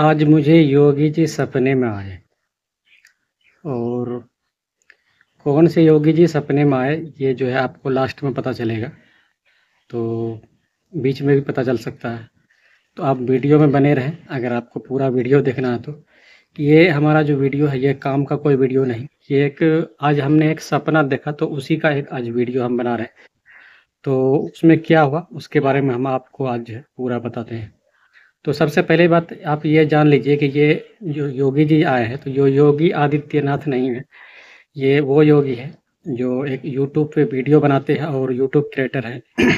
आज मुझे योगी जी सपने में आए और कौन से योगी जी सपने में आए ये जो है आपको लास्ट में पता चलेगा तो बीच में भी पता चल सकता है तो आप वीडियो में बने रहें अगर आपको पूरा वीडियो देखना है तो ये हमारा जो वीडियो है ये काम का कोई वीडियो नहीं ये एक आज हमने एक सपना देखा तो उसी का एक आज वीडियो हम बना रहे हैं तो उसमें क्या हुआ उसके बारे में हम आपको आज जो है पूरा बताते हैं तो सबसे पहले बात आप ये जान लीजिए कि ये जो योगी जी आए हैं तो यो योगी आदित्यनाथ नहीं है ये वो योगी है जो एक यूट्यूब पे वीडियो बनाते हैं और यूट्यूब क्रिएटर है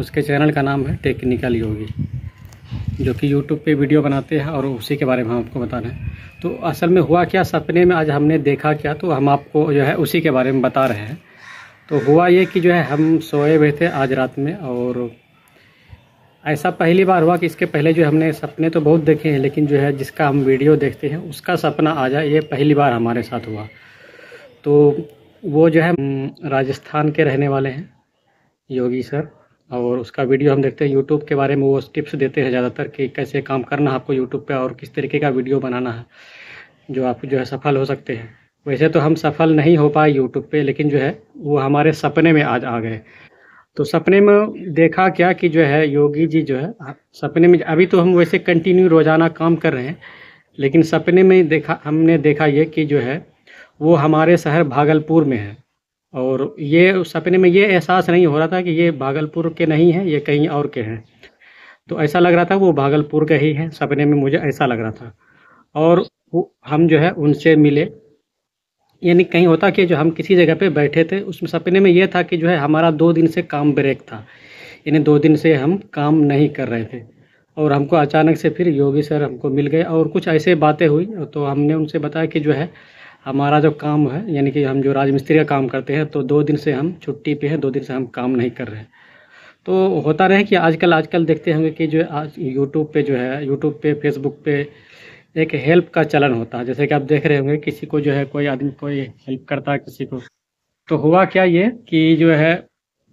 उसके चैनल का नाम है टेक्निकल योगी जो कि यूट्यूब पे वीडियो बनाते हैं और उसी के बारे में हम आपको बता रहे हैं तो असल में हुआ क्या सपने में आज हमने देखा क्या तो हम आपको जो है उसी के बारे में बता रहे हैं तो हुआ ये कि जो है हम सोए हुए थे आज रात में और ऐसा पहली बार हुआ कि इसके पहले जो हमने सपने तो बहुत देखे हैं लेकिन जो है जिसका हम वीडियो देखते हैं उसका सपना आ जाए ये पहली बार हमारे साथ हुआ तो वो जो है राजस्थान के रहने वाले हैं योगी सर और उसका वीडियो हम देखते हैं यूट्यूब के बारे में वो टिप्स देते हैं ज़्यादातर कि कैसे काम करना है आपको यूट्यूब पर और किस तरीके का वीडियो बनाना है जो आप जो है सफल हो सकते हैं वैसे तो हम सफल नहीं हो पाए यूट्यूब पर लेकिन जो है वो हमारे सपने में आज आ गए तो सपने में देखा क्या कि जो है योगी जी जो है सपने में अभी तो हम वैसे कंटिन्यू रोज़ाना काम कर रहे हैं लेकिन सपने में देखा हमने देखा ये कि जो है वो हमारे शहर भागलपुर में है और ये सपने में ये एहसास नहीं हो रहा था कि ये भागलपुर के नहीं हैं ये कहीं और के हैं तो ऐसा लग रहा था वो भागलपुर के ही हैं सपने में मुझे ऐसा लग रहा था और हम जो है उनसे मिले यानी कहीं होता कि जो हम किसी जगह पे बैठे थे उसमें सपने में यह था कि जो है हमारा दो दिन से काम ब्रेक था यानी दो दिन से हम काम नहीं कर रहे थे और हमको अचानक से फिर योगी सर हमको मिल गए और कुछ ऐसे बातें हुई तो हमने उनसे बताया कि जो है हमारा जो काम है यानी कि हम जो राजमिस्त्री का काम करते हैं तो दो दिन से हम छुट्टी पे हैं दो दिन से हम काम नहीं कर रहे हैं तो होता रहे कि आजकल आजकल देखते होंगे कि जो आज यूट्यूब पे जो है यूट्यूब पे फेसबुक पे एक हेल्प का चलन होता है जैसे कि आप देख रहे होंगे किसी को जो है कोई आदमी कोई हेल्प करता है किसी को तो हुआ क्या ये कि जो है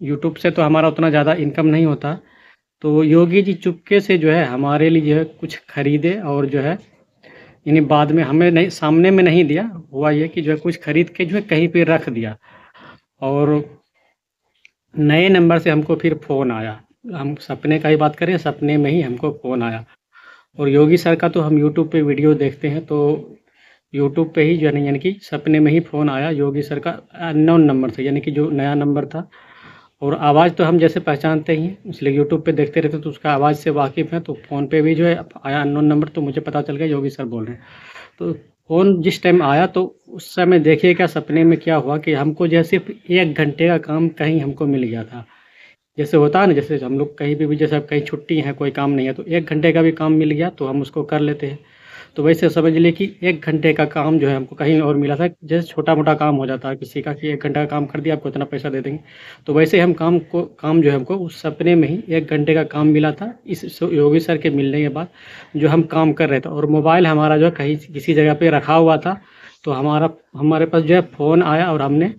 यूट्यूब से तो हमारा उतना ज़्यादा इनकम नहीं होता तो योगी जी चुपके से जो है हमारे लिए जो है कुछ खरीदे और जो है यानी बाद में हमें नहीं सामने में नहीं दिया हुआ ये कि जो है कुछ खरीद के जो है कहीं पर रख दिया और नए नंबर से हमको फिर फ़ोन आया हम सपने का ही बात करें सपने में ही हमको फ़ोन आया और योगी सर का तो हम यूट्यूब पे वीडियो देखते हैं तो यूट्यूब पे ही जो है यानी कि सपने में ही फ़ोन आया योगी सर का अननोन नंबर से यानी कि जो नया नंबर था और आवाज़ तो हम जैसे पहचानते ही हैं इसलिए यूट्यूब पे देखते रहते तो उसका आवाज़ से वाकिफ़ है तो फ़ोन पे भी जो है आया अननोन नंबर तो मुझे पता चल गया योगी सर बोल रहे हैं तो फ़ोन जिस टाइम आया तो उस समय देखिएगा सपने में क्या हुआ कि हमको जो सिर्फ एक घंटे का काम कहीं हमको मिल गया था जैसे होता है ना जैसे हम लोग कहीं भी, जैसे कहीं छुट्टी है कोई काम नहीं है तो एक घंटे का भी काम मिल गया तो हम उसको कर लेते हैं तो वैसे समझ लिए कि एक घंटे का काम जो है हमको कहीं और मिला था जैसे छोटा मोटा काम हो जाता है किसी का कि एक घंटे का काम कर दिया आपको इतना पैसा दे देंगे तो वैसे हम काम को काम जो है हमको उस सपने में ही एक घंटे का काम मिला था इस योगी सर के मिलने के बाद जो हम काम कर रहे थे और मोबाइल हमारा जो है कहीं किसी जगह पर रखा हुआ था तो हमारा हमारे पास जो है फ़ोन आया और हमने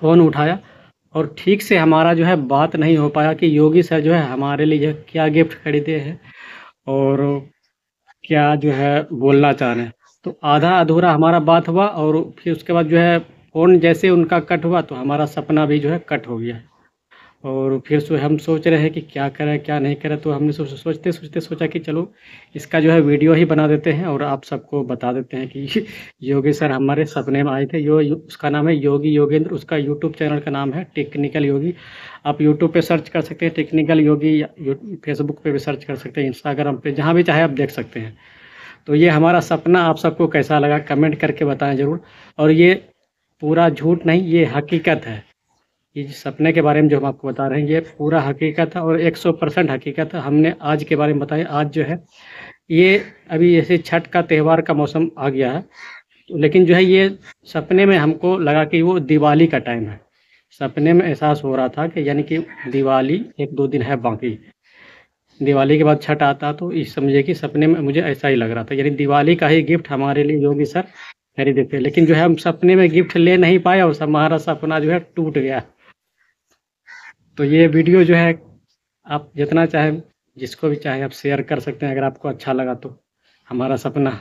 फ़ोन उठाया और ठीक से हमारा जो है बात नहीं हो पाया कि योगी सर जो है हमारे लिए जो क्या गिफ्ट खरीदे हैं और क्या जो है बोलना चाह रहे हैं तो आधा अधूरा हमारा बात हुआ और फिर उसके बाद जो है फ़ोन जैसे उनका कट हुआ तो हमारा सपना भी जो है कट हो गया और फिर सो हम सोच रहे हैं कि क्या करें क्या नहीं करें तो हमने सोच सोचते सोचते सोचा कि चलो इसका जो है वीडियो ही बना देते हैं और आप सबको बता देते हैं कि योगी सर हमारे सपने में आए थे यो, यो उसका नाम है योगी योगेंद्र उसका यूट्यूब चैनल का नाम है टेक्निकल योगी आप यूट्यूब पे सर्च कर सकते हैं टेक्निकल योगी फेसबुक पर भी सर्च कर सकते हैं इंस्टाग्राम पर जहाँ भी चाहे आप देख सकते हैं तो ये हमारा सपना आप सबको कैसा लगा कमेंट करके बताएँ ज़रूर और ये पूरा झूठ नहीं ये हकीकत है ये जो सपने के बारे में जो हम आपको बता रहे हैं ये पूरा हकीकत है और 100 परसेंट हकीकत है हमने आज के बारे में बताया आज जो है ये अभी जैसे छठ का त्यौहार का मौसम आ गया है लेकिन जो है ये सपने में हमको लगा कि वो दिवाली का टाइम है सपने में एहसास हो रहा था कि यानी कि दिवाली एक दो दिन है बाकी दिवाली के बाद छठ आता तो इस समझे कि सपने में मुझे ऐसा ही लग रहा था यानी दिवाली का ही गिफ्ट हमारे लिए योगी सर खरीदे थे लेकिन जो है हम सपने में गिफ्ट ले नहीं पाए और हमारा सपना जो है टूट गया तो ये वीडियो जो है आप जितना चाहे जिसको भी चाहे आप शेयर कर सकते हैं अगर आपको अच्छा लगा तो हमारा सपना